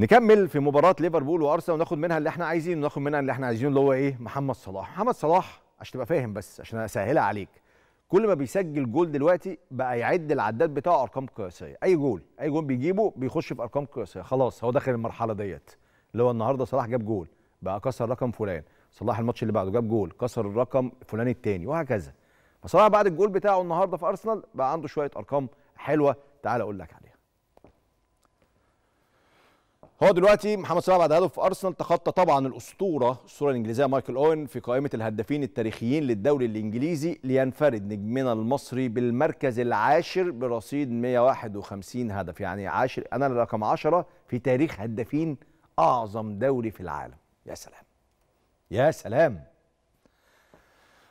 نكمل في مباراه ليفربول وارسنال وناخد منها اللي احنا عايزينه وناخد منها اللي احنا عايزينه اللي هو ايه محمد صلاح محمد صلاح عشان تبقى فاهم بس عشان اسهلها عليك كل ما بيسجل جول دلوقتي بقى يعد العداد بتاعه ارقام قياسيه اي جول اي جول بيجيبه بيخش في ارقام قياسيه خلاص هو داخل المرحله ديت اللي هو النهارده صلاح جاب جول بقى كسر رقم فلان صلاح الماتش اللي بعده جاب جول كسر الرقم فلان التاني وهكذا فصلاح بعد الجول بتاعه النهارده في ارسنال بقى عنده شويه ارقام حلوه تعال اقول لك عليها هو دلوقتي محمد صلاح بعد هدف ارسنال تخطى طبعا الاسطوره الصوره الانجليزيه مايكل اوين في قائمه الهدافين التاريخيين للدوري الانجليزي لينفرد نجمنا المصري بالمركز العاشر برصيد 151 هدف يعني عاشر انا رقم 10 في تاريخ هدافين اعظم دوري في العالم يا سلام يا سلام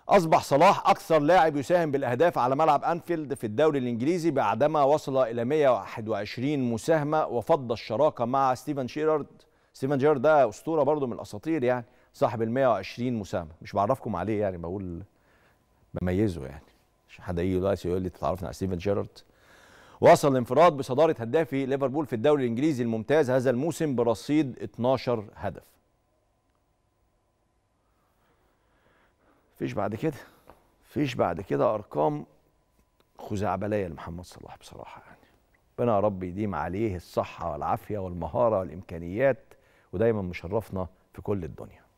أصبح صلاح أكثر لاعب يساهم بالأهداف على ملعب أنفيلد في الدوري الإنجليزي بعدما وصل إلى 121 مساهمة وفض الشراكة مع ستيفن شيرارد ستيفن جيرارد ده أسطورة برضه من الأساطير يعني صاحب ال 120 مساهمة مش بعرفكم عليه يعني بقول بميزه يعني مش حد يجي دلوقتي يقول لي تعرفنا على ستيفن جيرارد وصل الانفراد بصدارة هدافي ليفربول في الدوري الإنجليزي الممتاز هذا الموسم برصيد 12 هدف مفيش بعد كده فيش بعد كده ارقام خزعبليه لمحمد صلاح بصراحه يعني ربنا يا رب يديم عليه الصحه والعافيه والمهاره والامكانيات ودايما مشرفنا في كل الدنيا